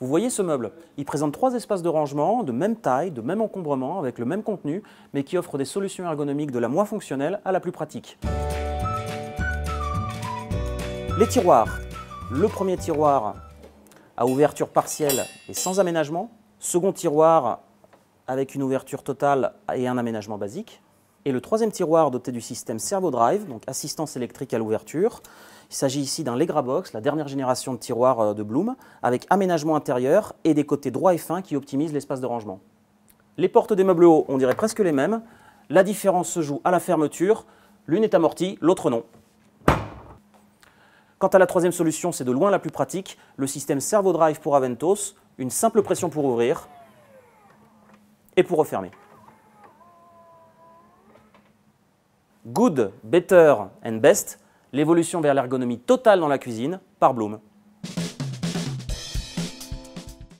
Vous voyez ce meuble Il présente trois espaces de rangement de même taille, de même encombrement, avec le même contenu, mais qui offrent des solutions ergonomiques de la moins fonctionnelle à la plus pratique. Les tiroirs. Le premier tiroir à ouverture partielle et sans aménagement. Second tiroir avec une ouverture totale et un aménagement basique. Et le troisième tiroir doté du système Servo Drive, donc assistance électrique à l'ouverture. Il s'agit ici d'un Legra Box, la dernière génération de tiroirs euh, de Bloom, avec aménagement intérieur et des côtés droits et fins qui optimisent l'espace de rangement. Les portes des meubles hauts, on dirait presque les mêmes. La différence se joue à la fermeture. L'une est amortie, l'autre non. Quant à la troisième solution, c'est de loin la plus pratique, le système Servo Drive pour Aventos, une simple pression pour ouvrir et pour refermer. Good, Better and Best, l'évolution vers l'ergonomie totale dans la cuisine par Bloom.